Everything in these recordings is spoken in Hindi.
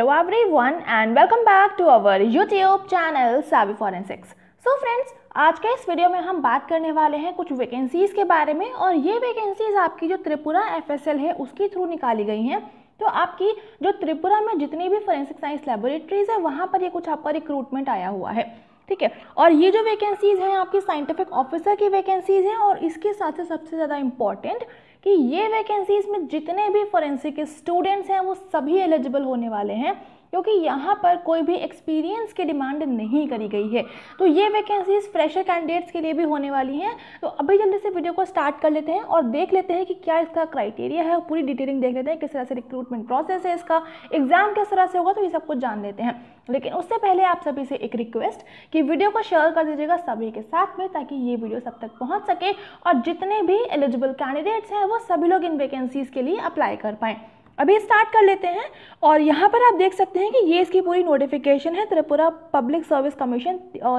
every everyone and welcome back to our YouTube channel Savvy forensics so friends आज के इस वीडियो में हम बात करने वाले हैं कुछ वैकेंसीज़ के बारे में और ये वैकेंसीज़ आपकी जो त्रिपुरा एफएसएल है उसके थ्रू निकाली गई हैं तो आपकी जो त्रिपुरा में जितनी भी फॉरेंसिक साइंस लेबोरेटरीज है वहाँ पर ये कुछ आपका रिक्रूटमेंट आया हुआ है ठीक है और ये जो वैकेंसीज़ हैं आपकी साइंटिफिक ऑफिसर की वैकेंसीज़ हैं और इसके साथ से सबसे ज़्यादा इम्पॉर्टेंट कि ये वैकेंसीज में जितने भी फॉरेंसिक स्टूडेंट्स हैं वो सभी एलिजिबल होने वाले हैं क्योंकि यहाँ पर कोई भी एक्सपीरियंस की डिमांड नहीं करी गई है तो ये वैकेंसीज फ्रेशर कैंडिडेट्स के लिए भी होने वाली हैं तो अभी जल्दी से वीडियो को स्टार्ट कर लेते हैं और देख लेते हैं कि क्या इसका क्राइटेरिया है पूरी डिटेलिंग देख लेते हैं किस तरह से रिक्रूटमेंट प्रोसेस है इसका एग्जाम किस तरह से होगा तो ये सब कुछ जान लेते हैं लेकिन उससे पहले आप सभी से एक रिक्वेस्ट कि वीडियो को शेयर कर दीजिएगा सभी के साथ में ताकि ये वीडियो सब तक पहुँच सके और जितने भी एलिजिबल कैंडिडेट्स हैं वो सभी लोग इन वैकेंसीज़ के लिए अप्लाई कर पाएँ अभी स्टार्ट कर लेते हैं और यहाँ पर आप देख सकते हैं कि ये इसकी पूरी नोटिफिकेशन है Tripura public service commission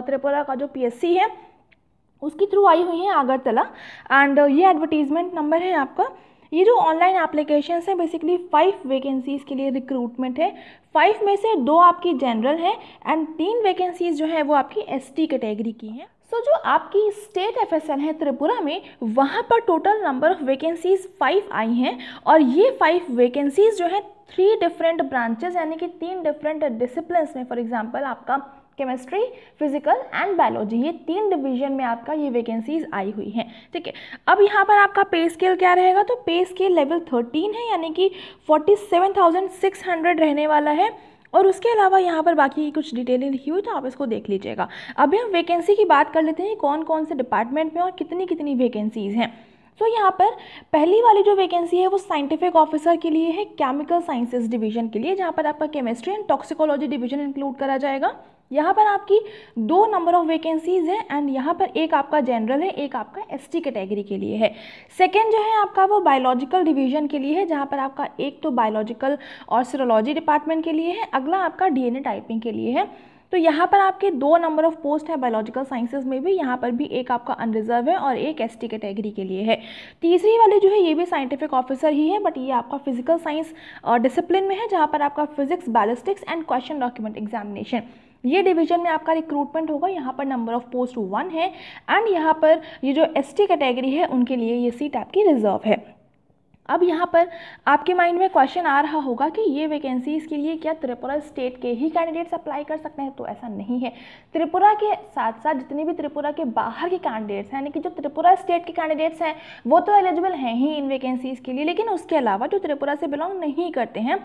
Tripura का जो पी है उसके थ्रू आई हुई है आगरतला एंड ये एडवर्टीजमेंट नंबर है आपका ये जो ऑनलाइन एप्लीकेशन है बेसिकली फाइव वैकेंसीज़ के लिए रिक्रूटमेंट है फाइव में से दो आपकी जनरल हैं एंड तीन वैकेंसीज़ जो है वो आपकी एसटी कैटेगरी की हैं सो so, जो आपकी स्टेट एफ है त्रिपुरा में वहाँ पर total number of vacancies five आई हैं और ये फाइव वैकेंसीज़ जो हैं थ्री डिफरेंट ब्रांचेज यानी कि तीन डिफरेंट डिसिप्लिन में फॉर एग्जाम्पल आपका केमिस्ट्री फिजिकल एंड बायोलॉजी ये तीन डिवीजन में आपका ये वैकेंसीज आई हुई हैं ठीक है अब यहाँ पर आपका पे स्केल क्या रहेगा तो पे स्केल लेवल थर्टीन है यानी कि forty seven thousand six hundred रहने वाला है और उसके अलावा यहाँ पर बाकी कुछ डिटेलें लिखी हुई तो आप इसको देख लीजिएगा अभी हम वैकेंसी की बात कर लेते हैं कौन कौन से डिपार्टमेंट में और कितनी कितनी वैकेंसीज़ हैं सो so, यहाँ पर पहली वाली जो वैकेंसी है वो साइंटिफिक ऑफिसर के लिए है केमिकल साइंसेज डिवीजन के लिए जहाँ पर आपका chemistry and toxicology division include करा जाएगा यहाँ पर आपकी दो नंबर ऑफ वैकेंसीज हैं एंड यहाँ पर एक आपका जनरल है एक आपका एसटी कैटेगरी के लिए है सेकंड जो है आपका वो बायोलॉजिकल डिवीजन के लिए है जहाँ पर आपका एक तो बायोलॉजिकल और सीरोलॉजी डिपार्टमेंट के लिए है अगला आपका डीएनए टाइपिंग के लिए है तो यहाँ पर आपके दो नंबर ऑफ पोस्ट हैं बायोलॉजिकल साइंसेज में भी यहाँ पर भी एक आपका अनरिजर्व है और एक एस कैटेगरी के लिए है तीसरी वाली जो है ये भी साइंटिफिक ऑफिसर ही है बट ये आपका फिजिकल साइंस डिसिप्लिन में है जहाँ पर आपका physics ballistics and question document examination ये डिवीजन में आपका रिक्रूटमेंट होगा यहाँ पर नंबर ऑफ पोस्ट वन है एंड यहाँ पर ये जो एसटी कैटेगरी है उनके लिए ये सीट आपकी रिजर्व है अब यहाँ पर आपके माइंड में क्वेश्चन आ रहा होगा कि ये वैकेंसीज़ के लिए क्या त्रिपुरा स्टेट के ही कैंडिडेट्स अप्लाई कर सकते हैं तो ऐसा नहीं है त्रिपुरा के साथ साथ जितने भी त्रिपुरा के बाहर के कैंडिडेट्स हैं यानी कि जो त्रिपुरा स्टेट के कैंडिडेट्स हैं वो तो एलिजिबल हैं ही इन वैकेंसीज़ के लिए लेकिन उसके अलावा जो त्रिपुरा से बिलोंग नहीं करते हैं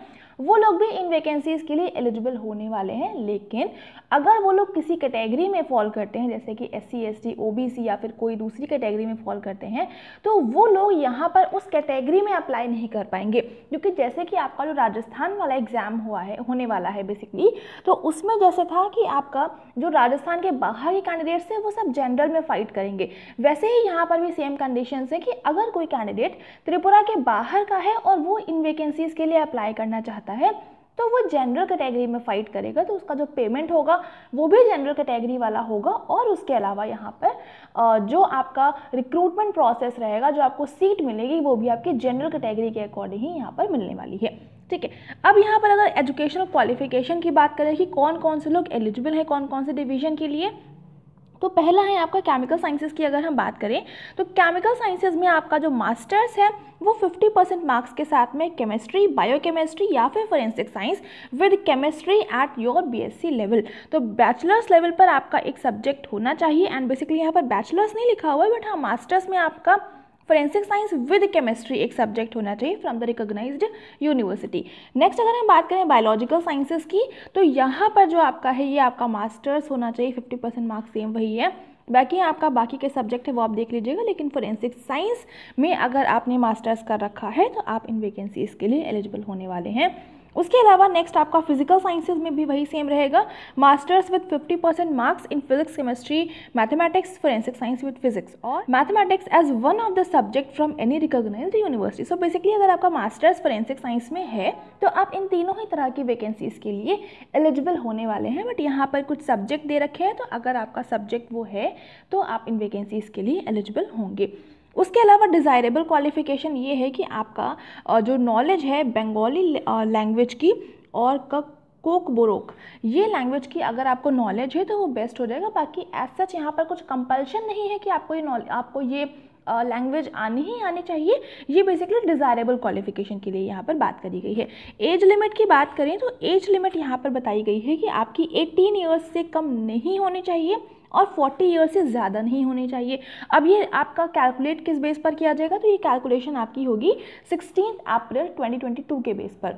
वो लोग भी इन वैकेंसीज़ के लिए एलिजिबल होने वाले हैं लेकिन अगर वो लोग किसी कैटेगरी में फॉल करते हैं जैसे कि S C S T O B C या फिर कोई दूसरी कैटेगरी में फॉल करते हैं तो वो लोग यहाँ पर उस कैटेगरी में अप्लाई नहीं कर पाएंगे क्योंकि जैसे कि आपका जो राजस्थान वाला एग्ज़ाम हुआ है होने वाला है बेसिकली तो उसमें जैसे था कि आपका जो राजस्थान के बाहर के कैंडिडेट्स हैं वो सब जनरल में फ़ाइट करेंगे वैसे ही यहाँ पर भी सेम कंडीशन है कि अगर कोई कैंडिडेट त्रिपुरा के बाहर का है और वो इन वैकेंसीज़ के लिए अप्लाई करना चाहता जाता है तो वो जनरल कैटेगरी में फाइट करेगा तो उसका जो पेमेंट होगा वो भी जनरल कैटेगरी वाला होगा और उसके अलावा यहाँ पर जो आपका रिक्रूटमेंट प्रोसेस रहेगा जो आपको सीट मिलेगी वो भी आपकी जनरल कैटेगरी के अकॉर्डिंग ही यहाँ पर मिलने वाली है ठीक है अब यहाँ पर अगर एजुकेशनल क्वालिफिकेशन की बात करें कि कौन कौन से लोग एलिजिबल हैं कौन कौन से डिवीजन के लिए तो पहला है आपका केमिकल साइंसेज की अगर हम बात करें तो केमिकल साइंसेज में आपका जो मास्टर्स है वो 50 परसेंट मार्क्स के साथ में केमिस्ट्री बायोकेमिस्ट्री या फिर forensic science with chemistry at your BSc level तो बैचलर्स लेवल पर आपका एक सब्जेक्ट होना चाहिए एंड बेसिकली यहाँ पर बैचलर्स नहीं लिखा हुआ है बट हाँ मास्टर्स में आपका फोरेंसिक साइंस विद केमिस्ट्री एक सब्जेक्ट होना चाहिए from the recognise university next अगर हम बात करें बायोलॉजिकल साइंसेज की तो यहाँ पर जो आपका है ये आपका मास्टर्स होना चाहिए फिफ्टी परसेंट मार्क्स सेम वही है बाकी आपका बाकी के सब्जेक्ट है वो आप देख लीजिएगा लेकिन फोरेंसिक साइंस में अगर आपने मास्टर्स कर रखा है तो आप इन वैकेंसीज़ के लिए एलिजिबल होने वाले हैं उसके अलावा नेक्स्ट आपका फिजिकल साइंसेज में भी वही सेम रहेगा masters with 50 percent marks in physics chemistry mathematics forensic science with physics और mathematics as one of the subject from any recognise university so basically अगर आपका मास्टर्स फोरेंसिक साइंस में है तो आप इन तीनों ही तरह की वैकेंसीज के लिए एलिजिबल होने वाले हैं बट यहाँ पर कुछ सब्जेक्ट दे रखे हैं तो अगर आपका सब्जेक्ट वो है तो आप इन वैकेंसीज के लिए एलिजिबल होंगे उसके अलावा डिज़ायरेबल क्वालिफ़िकेशन ये है कि आपका जो नॉलेज है बंगाली लैंग्वेज की और कक कोक बोरोक ये लैंग्वेज की अगर आपको नॉलेज है तो वो बेस्ट हो जाएगा बाकी एज सच यहाँ पर कुछ कंपल्शन नहीं है कि आपको ये आपको ये लैंग्वेज आनी ही आनी चाहिए ये बेसिकली डिज़ायरेबल क्वालिफिकेशन के लिए यहाँ पर बात करी गई है एज लिमिट की बात करें तो एज लिमिट यहाँ पर बताई गई है कि आपकी 18 ईयर्स से कम नहीं होनी चाहिए और 40 ईयर से ज़्यादा नहीं होने चाहिए अब ये आपका कैलकुलेट किस बेस पर किया जाएगा तो ये कैलकुलेशन आपकी होगी सिक्सटीन अप्रैल 2022 के बेस पर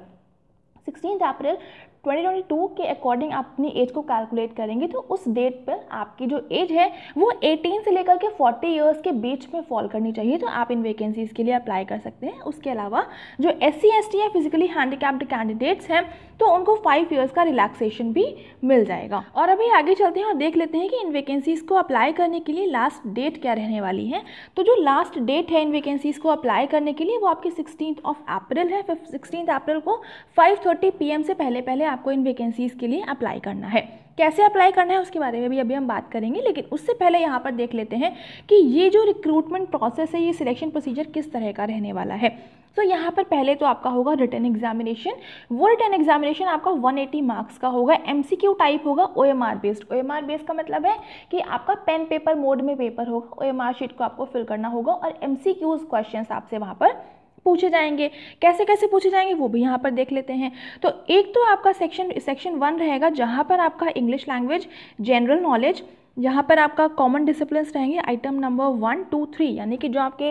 सिक्सटीन अप्रैल 2022 के अकॉर्डिंग आप अपनी एज को कैलकुलेट करेंगे तो उस डेट पर आपकी जो एज है वो 18 से लेकर के 40 इयर्स के बीच में फॉल करनी चाहिए तो आप इन वैकेंसीज़ के लिए अप्लाई कर सकते हैं उसके अलावा जो एस सी एस टी या फिजिकली हैंडीकैप्ड कैंडिडेट्स हैं तो उनको फाइव ईयर्स का रिलैक्सेशन भी मिल जाएगा और अभी आगे चलते हैं और देख लेते हैं कि इन वैकेंसीज़ को अप्लाई करने के लिए लास्ट डेट क्या रहने वाली है तो जो लास्ट डेट है इन वैकेंसीज़ को अप्लाई करने के लिए वो आपकी सिक्सटीन ऑफ अप्रैल है सिक्सटीन अप्रैल को फाइव थर्टी से पहले पहले आपको इन वैकेंसीज़ के लिए अप्लाई करना है कैसे अप्लाई करना है उसके बारे में भी अभी हम बात करेंगे लेकिन उससे पहले यहाँ पर देख लेते हैं कि ये जो रिक्रूटमेंट प्रोसेस है ये सिलेक्शन प्रोसीजर किस तरह का रहने वाला है तो so, यहाँ पर पहले तो आपका होगा रिटर्न एग्जामिनेशन वो रिटर्न एग्जामिनेशन आपका 180 मार्क्स का होगा एमसीक्यू टाइप होगा ओएमआर बेस्ड ओएमआर बेस्ड का मतलब है कि आपका पेन पेपर मोड में पेपर होगा ओएमआर शीट को आपको फिल करना होगा और एमसीक्यूज क्वेश्चंस आपसे वहाँ पर पूछे जाएंगे कैसे कैसे पूछे जाएंगे वो भी यहाँ पर देख लेते हैं तो एक तो आपका सेक्शन सेक्शन वन रहेगा जहाँ पर आपका इंग्लिश लैंग्वेज जनरल नॉलेज यहाँ पर आपका कॉमन डिसिप्लिन रहेंगे item number one two three यानी कि जो आपके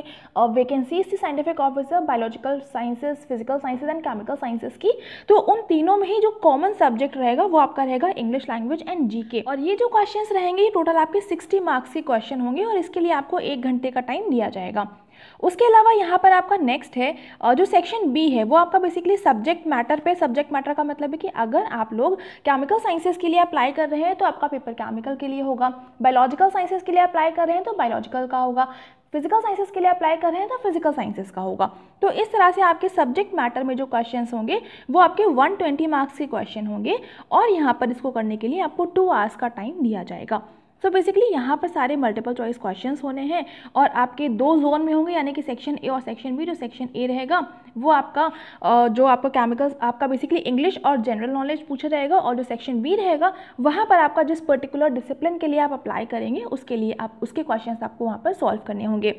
वैकेंसीज थी scientific officer biological sciences physical sciences and chemical sciences की तो उन तीनों में ही जो कॉमन सब्जेक्ट रहेगा वो आपका रहेगा इंग्लिश लैंग्वेज एंड जीके और ये जो क्वेश्चंस रहेंगे ये टोटल आपके सिक्सटी मार्क्स के क्वेश्चन होंगे और इसके लिए आपको एक घंटे का टाइम दिया जाएगा उसके अलावा यहाँ पर आपका नेक्स्ट है जो सेक्शन बी है वो आपका बेसिकली सब्जेक्ट मैटर पे सब्जेक्ट मैटर का मतलब है कि अगर आप लोग केमिकल साइंसेज के लिए अप्लाई कर रहे हैं तो आपका पेपर केमिकल के लिए होगा बायोलॉजिकल साइंसेज के लिए अप्लाई कर रहे हैं तो बायोलॉजिकल का होगा फिजिकल साइंसेज के लिए अप्लाई कर रहे हैं तो फिजिकल साइंसेज का होगा तो इस तरह से आपके सब्जेक्ट मैटर में जो क्वेश्चंस होंगे वो आपके 120 मार्क्स के क्वेश्चन होंगे और यहाँ पर इसको करने के लिए आपको टू आवर्स का टाइम दिया जाएगा सो बेसिकली यहाँ पर सारे मल्टीपल चॉइस क्वेश्चन होने हैं और आपके दो जोन में होंगे यानी कि सेक्शन ए और सेक्शन बी जो सेक्शन ए रहेगा वो आपका जो आपका केमिकल्स आपका बेसिकली इंग्लिश और जनरल नॉलेज पूछा जाएगा और जो सेक्शन बी रहेगा वहाँ पर आपका जिस पर्टिकुलर डिसिप्लिन के लिए आप अप्लाई करेंगे उसके लिए आप उसके क्वेश्चन आपको वहाँ पर सॉल्व करने होंगे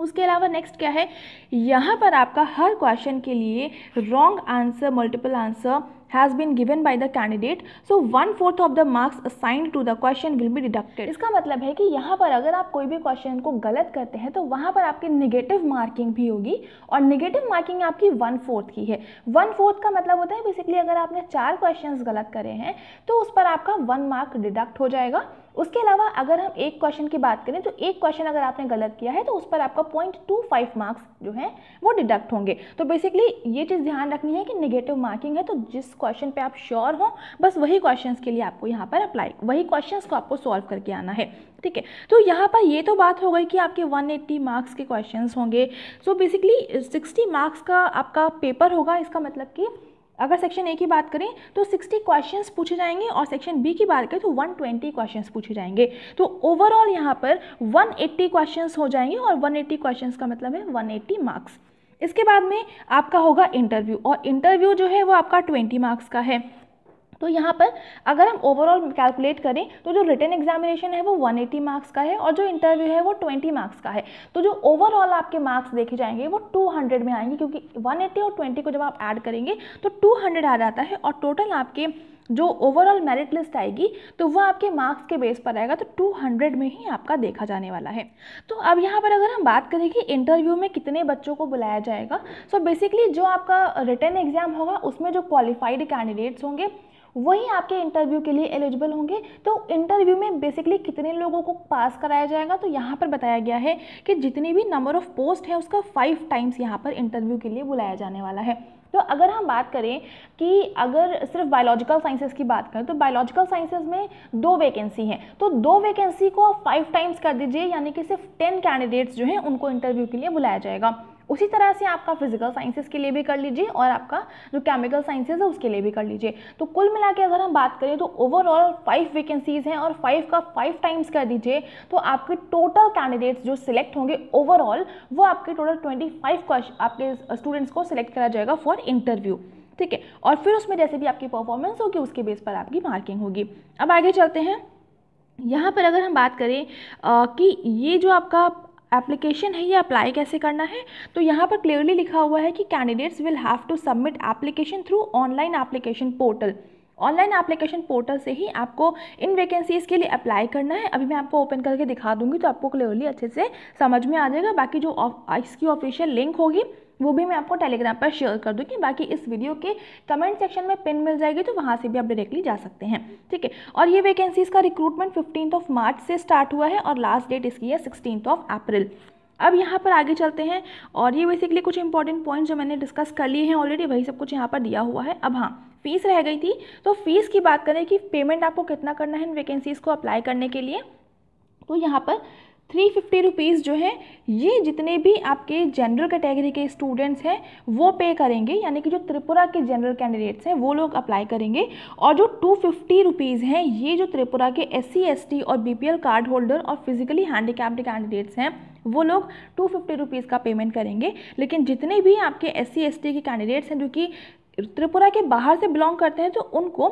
उसके अलावा नेक्स्ट क्या है यहाँ पर आपका हर क्वेश्चन के लिए wrong answer multiple answer has been given by the candidate so one fourth of the marks assigned to the question will be deducted इसका मतलब है कि यहाँ पर अगर आप कोई भी क्वेश्चन को गलत करते हैं तो वहाँ पर आपकी निगेटिव मार्किंग भी होगी और निगेटिव मार्किंग आपकी वन फोर्थ की है वन फोर्थ का मतलब होता है बेसिकली अगर आपने चार क्वेश्चन गलत करे हैं तो उस पर आपका वन मार्क डिडक्ट हो जाएगा उसके अलावा अगर हम एक क्वेश्चन की बात करें तो एक क्वेश्चन अगर आपने गलत किया है तो उस पर आपका पॉइंट टू फाइव मार्क्स जो है वो डिडक्ट होंगे तो बेसिकली ये चीज़ ध्यान रखनी है कि निगेटिव मार्किंग है तो जिस क्वेश्चन पे आप श्योर हो बस वही क्वेश्चंस के लिए आपको यहाँ पर अप्लाई वही क्वेश्चन को आपको सॉल्व करके आना है ठीक है तो यहाँ पर ये तो बात हो गई कि आपके वन मार्क्स के क्वेश्चन होंगे सो बेसिकली सिक्सटी मार्क्स का आपका पेपर होगा इसका मतलब कि अगर सेक्शन ए की बात करें तो 60 क्वेश्चंस पूछे जाएंगे और सेक्शन बी की बात करें तो 120 क्वेश्चंस पूछे जाएंगे तो ओवरऑल यहाँ पर 180 क्वेश्चंस हो जाएंगे और 180 क्वेश्चंस का मतलब है 180 मार्क्स इसके बाद में आपका होगा इंटरव्यू और इंटरव्यू जो है वो आपका 20 मार्क्स का है तो यहाँ पर अगर हम ओवरऑल कैलकुलेट करें तो जो रिटर्न एग्जामिनेशन है वो 180 मार्क्स का है और जो इंटरव्यू है वो 20 मार्क्स का है तो जो ओवरऑल आपके मार्क्स देखे जाएंगे वो 200 में आएंगे क्योंकि 180 और 20 को जब आप ऐड करेंगे तो 200 आ जाता है और टोटल आपके जो ओवरऑल मेरिट लिस्ट आएगी तो वह आपके मार्क्स के बेस पर आएगा तो 200 में ही आपका देखा जाने वाला है तो अब यहाँ पर अगर हम बात करें कि इंटरव्यू में कितने बच्चों को बुलाया जाएगा सो so बेसिकली जो आपका रिटर्न एग्जाम होगा उसमें जो क्वालिफाइड कैंडिडेट्स होंगे वही आपके इंटरव्यू के लिए एलिजिबल होंगे तो इंटरव्यू में बेसिकली कितने लोगों को पास कराया जाएगा तो यहाँ पर बताया गया है कि जितनी भी नंबर ऑफ पोस्ट है उसका फाइव टाइम्स यहाँ पर इंटरव्यू के लिए बुलाया जाने वाला है तो अगर हम बात करें कि अगर सिर्फ बायोलॉजिकल साइंसेज की बात करें तो बायोलॉजिकल साइंसेज में दो वैकेंसी हैं तो दो वैकेंसी को आप फाइव टाइम्स कर दीजिए यानी कि सिर्फ टेन कैंडिडेट्स जो हैं उनको इंटरव्यू के लिए बुलाया जाएगा उसी तरह से आपका फिजिकल साइंसेज के लिए भी कर लीजिए और आपका जो केमिकल साइंसेज है उसके लिए भी कर लीजिए तो कुल मिला के अगर हम बात करें तो ओवरऑल फाइव वैकेंसीज हैं और फाइव का फाइव टाइम्स कर दीजिए तो आपके टोटल कैंडिडेट्स जो सिलेक्ट होंगे ओवरऑल वो आपके टोटल ट्वेंटी फाइव आपके स्टूडेंट्स को सिलेक्ट करा जाएगा फॉर इंटरव्यू ठीक है और फिर उसमें जैसे भी आपकी परफॉर्मेंस होगी उसके बेस पर आपकी मार्किंग होगी अब आगे चलते हैं यहाँ पर अगर हम बात करें आ, कि ये जो आपका एप्लीकेशन है ये अप्लाई कैसे करना है तो यहाँ पर क्लियरली लिखा हुआ है कि candidates will have to submit application through online application portal online application portal से ही आपको इन वैकेंसीज़ के लिए अप्लाई करना है अभी मैं आपको ओपन करके दिखा दूंगी तो आपको क्लियरली अच्छे से समझ में आ जाएगा बाकी जो इसकी ऑफिशियल लिंक होगी वो भी मैं आपको टेलीग्राम पर शेयर कर दूँगी बाकी इस वीडियो के कमेंट सेक्शन में पिन मिल जाएगी तो वहाँ से भी आप डायरेक्टली जा सकते हैं ठीक है और ये वैकेंसीज़ का रिक्रूटमेंट फिफ्टीन ऑफ मार्च से स्टार्ट हुआ है और लास्ट डेट इसकी है सिक्सटीन ऑफ अप्रैल अब यहाँ पर आगे चलते हैं और ये बेसिकली कुछ इंपॉर्टेंट पॉइंट जो मैंने डिस्कस कर लिए हैं ऑलरेडी वही सब कुछ यहाँ पर दिया हुआ है अब हाँ फीस रह गई थी तो फीस की बात करें कि पेमेंट आपको कितना करना है इन वैकेंसीज़ को अप्लाई करने के लिए तो यहाँ पर थ्री फिफ्टी रुपीज़ जो है ये जितने भी आपके जनरल कैटेगरी के स्टूडेंट्स हैं वो पे करेंगे यानी कि जो त्रिपुरा के जनरल कैंडिडेट्स हैं वो लोग अप्लाई करेंगे और जो टू फिफ्टी रुपीज़ हैं ये जो त्रिपुरा के एस सी और बी कार्ड होल्डर और फिजिकली हैंडीकैप्ड कैंडिडेट्स हैं वो लोग टू फिफ्टी रुपीज़ का पेमेंट करेंगे लेकिन जितने भी आपके एस सी के कैंडिडेट्स हैं जो कि त्रिपुरा के बाहर से बिलोंग करते हैं तो उनको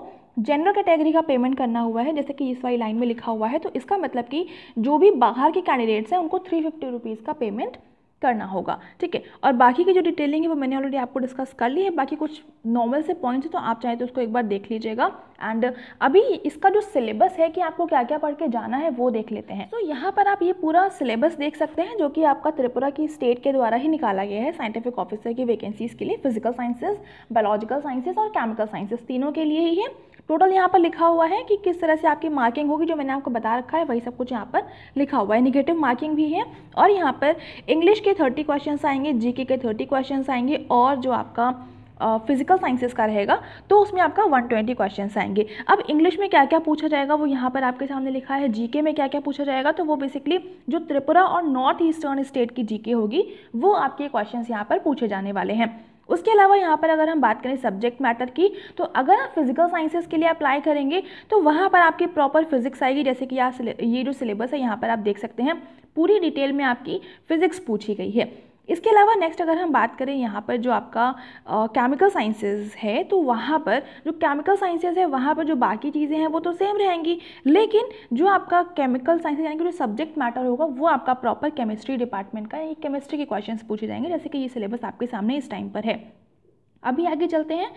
जनरल कैटेगरी का पेमेंट करना हुआ है जैसे कि इस वाली लाइन में लिखा हुआ है तो इसका मतलब कि जो भी बाहर के कैंडिडेट्स हैं उनको थ्री फिफ्टी रुपीज़ का पेमेंट करना होगा ठीक है और बाकी की जो डिटेलिंग है वो मैंने ऑलरेडी आपको डिस्कस कर ली है बाकी कुछ नॉर्मल से पॉइंट्स हैं तो आप चाहें तो उसको एक बार देख लीजिएगा एंड अभी इसका जो सिलेबस है कि आपको क्या क्या पढ़ के जाना है वो देख लेते हैं तो यहाँ पर आप ये पूरा सिलेबस देख सकते हैं जो कि आपका त्रिपुरा की स्टेट के द्वारा ही निकाला गया है साइंटिफिक ऑफिसर की वैकेंसीज़ के लिए फिजिकल साइंसेज बायोलॉजिकल साइंसेज और केमिकल साइंसेज तीनों के लिए ही है टोटल यहाँ पर लिखा हुआ है कि किस तरह से आपकी मार्किंग होगी जो मैंने आपको बता रखा है वही सब कुछ यहाँ पर लिखा हुआ है निगेटिव मार्किंग भी है और यहाँ पर इंग्लिश के थर्टी क्वेश्चन आएंगे जी के थर्टी क्वेश्चन आएंगे और जो आपका फिजिकल uh, साइंसेस का रहेगा तो उसमें आपका 120 ट्वेंटी क्वेश्चन आएंगे अब इंग्लिश में क्या क्या पूछा जाएगा वो यहाँ पर आपके सामने लिखा है जीके में क्या क्या पूछा जाएगा तो वो बेसिकली जो त्रिपुरा और नॉर्थ ईस्टर्न स्टेट की जीके होगी वो आपके क्वेश्चन यहाँ पर पूछे जाने वाले हैं उसके अलावा यहाँ पर अगर हम बात करें सब्जेक्ट मैटर की तो अगर आप फिजिकल साइंसेज के लिए अप्लाई करेंगे तो वहाँ पर आपकी प्रॉपर फिजिक्स आएगी जैसे कि ये जो सिलेबस है यहाँ पर आप देख सकते हैं पूरी डिटेल में आपकी फिजिक्स पूछी गई है इसके अलावा नेक्स्ट अगर हम बात करें यहाँ पर जो आपका केमिकल साइंसेज है तो वहाँ पर जो केमिकल साइंसेज है वहाँ पर जो बाकी चीज़ें हैं वो तो सेम रहेंगी लेकिन जो आपका केमिकल साइंसेज यानी कि जो सब्जेक्ट मैटर होगा वो आपका प्रॉपर केमिस्ट्री डिपार्टमेंट का यानी केमिस्ट्री के क्वेश्चन पूछे जाएंगे जैसे कि ये सिलेबस आपके सामने इस टाइम पर है अभी आगे चलते हैं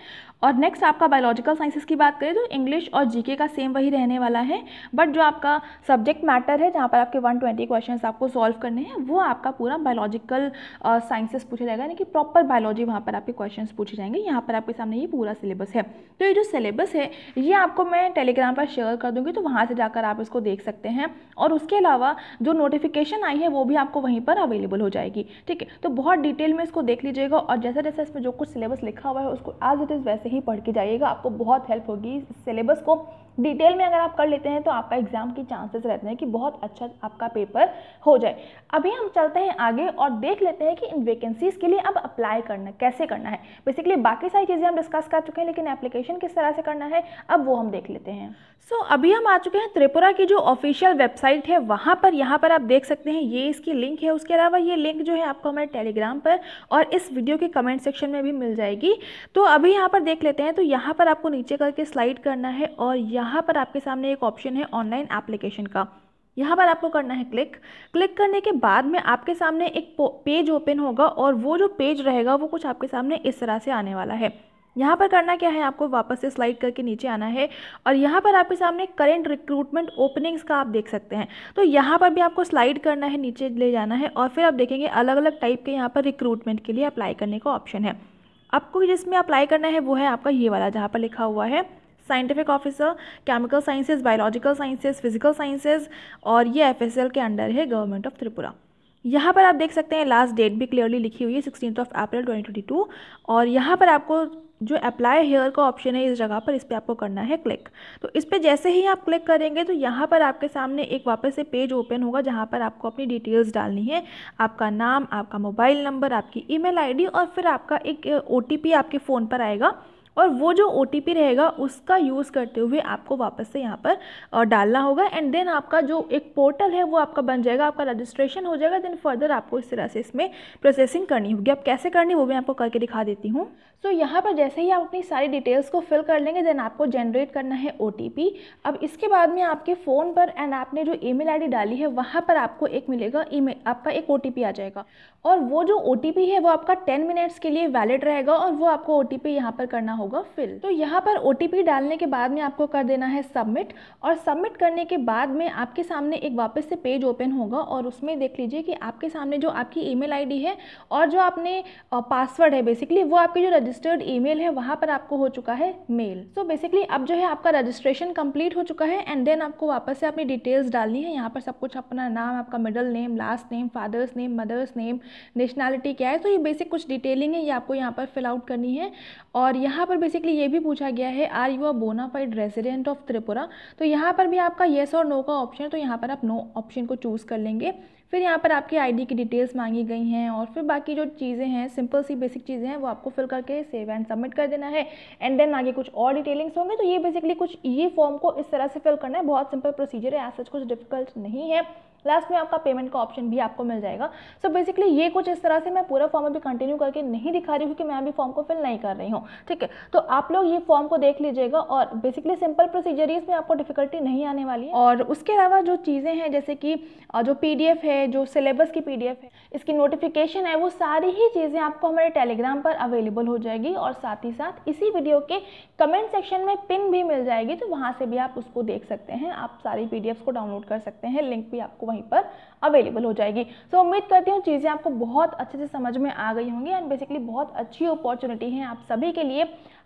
और नेक्स्ट आपका बायोलॉजिकल साइंसेस की बात करें तो इंग्लिश और जीके का सेम वही रहने वाला है बट जो आपका सब्जेक्ट मैटर है जहाँ पर आपके 120 ट्वेंटी क्वेश्चन आपको सॉल्व करने हैं वो आपका पूरा बायोलॉजिकल साइंसेस पूछा जाएगा यानी कि प्रॉपर बायोलॉजी वहाँ पर आपके क्वेश्चन पूछे जाएंगे यहाँ पर आपके सामने ये पूरा सिलेबस है तो ये जो सिलेबस है ये आपको मैं टेलीग्राम पर शेयर कर दूँगी तो वहाँ से जाकर आप इसको देख सकते हैं और उसके अलावा जो नोटिफिकेशन आई है वो भी आपको वहीं पर अवेलेबल हो जाएगी ठीक है तो बहुत डिटेल में इसको देख लीजिएगा और जैसे जैसे इसमें जो कुछ सिलेबस लिखा हुआ है उसको एज इट इज़ वैसे ही पढ़ के जाइएगा आपको बहुत हेल्प होगी इस सिलेबस को डिटेल में अगर आप कर लेते हैं तो आपका एग्ज़ाम के चांसेस रहते हैं कि बहुत अच्छा आपका पेपर हो जाए अभी हम चलते हैं आगे और देख लेते हैं कि इन वैकेंसीज़ के लिए अब अप्लाई करना कैसे करना है बेसिकली बाकी सारी चीज़ें हम डिस्कस कर चुके हैं लेकिन एप्लीकेशन किस तरह से करना है अब वो हम देख लेते हैं सो so, अभी हम आ चुके हैं त्रिपुरा की जो ऑफिशियल वेबसाइट है वहाँ पर यहाँ पर आप देख सकते हैं ये इसकी लिंक है उसके अलावा ये लिंक जो है आपको हमारे टेलीग्राम पर और इस वीडियो के कमेंट सेक्शन में भी मिल जाएगी जाएगी तो अभी यहाँ पर देख लेते हैं तो यहाँ पर आपको नीचे करके स्लाइड करना है और यहाँ पर आपके सामने एक ऑप्शन है ऑनलाइन एप्लीकेशन का यहाँ पर आपको करना है क्लिक क्लिक करने के बाद में आपके सामने एक पेज ओपन होगा और वो जो पेज रहेगा वो कुछ आपके सामने इस तरह से आने वाला है यहाँ पर करना क्या है आपको वापस से स्लाइड करके नीचे आना है और यहाँ पर आपके सामने करेंट रिक्रूटमेंट ओपनिंग्स का आप देख सकते हैं तो यहाँ पर भी आपको स्लाइड करना है नीचे ले जाना है और फिर आप देखेंगे अलग अलग टाइप के यहाँ पर रिक्रूटमेंट के लिए अप्लाई करने का ऑप्शन है आपको जिसमें अप्लाई करना है वो है आपका ये वाला जहाँ पर लिखा हुआ है scientific officer chemical sciences biological sciences physical sciences और ये एफ के अंडर है गवर्नमेंट ऑफ त्रिपुरा यहाँ पर आप देख सकते हैं लास्ट डेट भी क्लियरली लिखी हुई है सिक्सटीन ऑफ अप्रैल 2022 और यहाँ पर आपको जो अप्लाई हेयर का ऑप्शन है इस जगह पर इस पर आपको करना है क्लिक तो इस पर जैसे ही आप क्लिक करेंगे तो यहाँ पर आपके सामने एक वापस से पेज ओपन होगा जहाँ पर आपको अपनी डिटेल्स डालनी है आपका नाम आपका मोबाइल नंबर आपकी ईमेल आईडी और फिर आपका एक ओ आपके फ़ोन पर आएगा और वो जो ओ रहेगा उसका यूज़ करते हुए आपको वापस से यहाँ पर डालना होगा एंड देन आपका जो एक पोर्टल है वो आपका बन जाएगा आपका रजिस्ट्रेशन हो जाएगा देन फर्दर आपको इस तरह से इसमें प्रोसेसिंग करनी होगी अब कैसे करनी वो मैं आपको करके दिखा देती हूँ सो so, यहाँ पर जैसे ही आप अपनी सारी डिटेल्स को फिल कर लेंगे देन आपको जनरेट करना है ओ अब इसके बाद में आपके फ़ोन पर एंड आपने जो ईमेल आईडी डाली है वहाँ पर आपको एक मिलेगा ईमेल आपका एक ओ आ जाएगा और वो जो ओ है वो आपका टेन मिनट्स के लिए वैलिड रहेगा और वो आपको ओ टी यहाँ पर करना होगा फिल तो यहाँ पर ओ डालने के बाद में आपको कर देना है सबमिट और सबमिट करने के बाद में आपके सामने एक वापस से पेज ओपन होगा और उसमें देख लीजिए कि आपके सामने जो आपकी ईमेल आईडी है और जो आपने पासवर्ड है बेसिकली वो आपकी जो रजिस्टर रजिस्टर्ड ईमेल है वहाँ पर आपको हो चुका है मेल सो बेसिकली अब जो है आपका रजिस्ट्रेशन कंप्लीट हो चुका है एंड देन आपको वापस से अपनी डिटेल्स डालनी है यहाँ पर सब कुछ अपना नाम आपका middle name last name father's name mother's name nationality क्या है तो ये बेसिक कुछ डिटेलिंग है ये आपको यहाँ पर फिल आउट करनी है और यहाँ पर बेसिकली ये भी पूछा गया है are you a bonafide resident of Tripura तो यहाँ पर भी आपका येस और नो का ऑप्शन है तो यहाँ पर आप नो ऑप्शन को चूज़ कर लेंगे फिर यहाँ पर आपकी आईडी की डिटेल्स मांगी गई हैं और फिर बाकी जो चीज़ें हैं सिंपल सी बेसिक चीज़ें हैं वो आपको फिल करके सेव एंड सबमिट कर देना है एंड देन आगे कुछ और डिटेलिंग्स होंगे तो ये बेसिकली कुछ ये फॉर्म को इस तरह से फिल करना है बहुत सिंपल प्रोसीजर है ऐसा कुछ डिफिकल्ट नहीं है लास्ट में आपका पेमेंट का ऑप्शन भी आपको मिल जाएगा सो so बेसिकली ये कुछ इस तरह से मैं पूरा फॉर्म अभी कंटिन्यू करके नहीं दिखा रही हूँ क्योंकि मैं अभी फॉर्म को फिल नहीं कर रही हूँ ठीक है तो आप लोग ये फॉर्म को देख लीजिएगा और बेसिकली सिंपल प्रोसीजर ही इसमें आपको डिफिकल्टी नहीं आने वाली है और उसके अलावा जो चीज़ें हैं जैसे कि जो पी है जो सिलेबस की पी है इसकी नोटिफिकेशन है वो सारी ही चीज़ें आपको हमारे टेलीग्राम पर अवेलेबल हो जाएगी और साथ ही साथ इसी वीडियो के कमेंट सेक्शन में पिन भी मिल जाएगी तो वहाँ से भी आप उसको देख सकते हैं आप सारी पी को डाउनलोड कर सकते हैं लिंक भी आपको वहीं पर अवेलेबल हो जाएगी सो so, उम्मीद करती हूँ चीज़ें आपको बहुत अच्छे से समझ में आ गई होंगी एंड बेसिकली बहुत अच्छी अपॉर्चुनिटी है आप सभी के लिए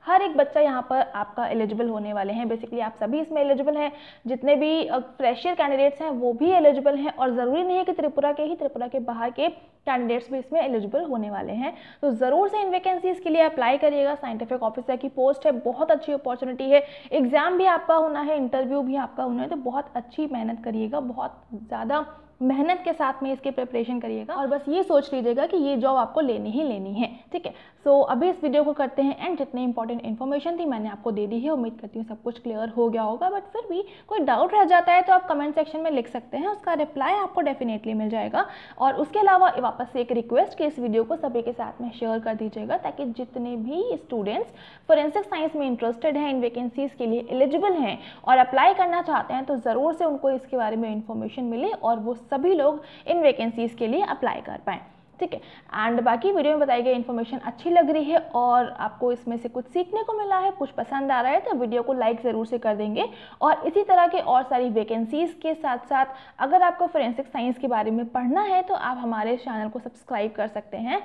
हर एक बच्चा यहाँ पर आपका एलिजिबल होने वाले हैं बेसिकली आप सभी इसमें एलिजिबल हैं जितने भी फ्रेशर कैंडिडेट्स हैं वो भी एलिजिबल हैं और ज़रूरी नहीं है कि त्रिपुरा के ही त्रिपुरा के बाहर के कैंडिडेट्स भी इसमें एलिजिबल होने वाले हैं तो ज़रूर से इन वैकेंसीज़ के लिए अप्लाई करिएगा साइंटिफिक ऑफिसर की पोस्ट है बहुत अच्छी अपॉर्चुनिटी है एग्ज़ाम भी आपका होना है इंटरव्यू भी आपका होना है तो बहुत अच्छी मेहनत करिएगा बहुत ज़्यादा मेहनत के साथ में इसके प्रिपरेशन करिएगा और बस ये सोच लीजिएगा कि ये जॉब आपको लेनी ही लेनी है ठीक है सो अभी इस वीडियो को करते हैं एंड जितने इंपॉर्टेंट इन्फॉर्मेशन थी मैंने आपको दे दी है उम्मीद करती हूँ सब कुछ क्लियर हो गया होगा बट फिर भी कोई डाउट रह जाता है तो आप कमेंट सेक्शन में लिख सकते हैं उसका रिप्लाई आपको डेफिनेटली मिल जाएगा और उसके अलावा वापस से एक रिक्वेस्ट कि इस वीडियो को सभी के साथ में शेयर कर दीजिएगा ताकि जितने भी स्टूडेंट्स फोरेंसिक साइंस में इंटरेस्टेड हैं इन वैकेंसीज़ के लिए एलिजिबल हैं और अप्लाई करना चाहते हैं तो ज़रूर से उनको इसके बारे में इन्फॉर्मेशन मिले और वो सभी लोग इन वैकेंसीज़ के लिए अप्लाई कर पाएँ ठीक है एंड बाकी वीडियो में बताई गई इन्फॉर्मेशन अच्छी लग रही है और आपको इसमें से कुछ सीखने को मिला है कुछ पसंद आ रहा है तो वीडियो को लाइक ज़रूर से कर देंगे और इसी तरह के और सारी वैकेंसीज़ के साथ साथ अगर आपको फोरेंसिक साइंस के बारे में पढ़ना है तो आप हमारे चैनल को सब्सक्राइब कर सकते हैं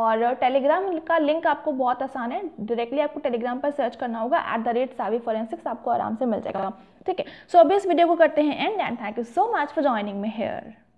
और टेलीग्राम का लिंक आपको बहुत आसान है डायरेक्टली आपको टेलीग्राम पर सर्च करना होगा at the rate Savi forensics आपको आराम से मिल जाएगा ठीक है सो अभी इस वीडियो को करते हैं and and thank you so much for joining me hair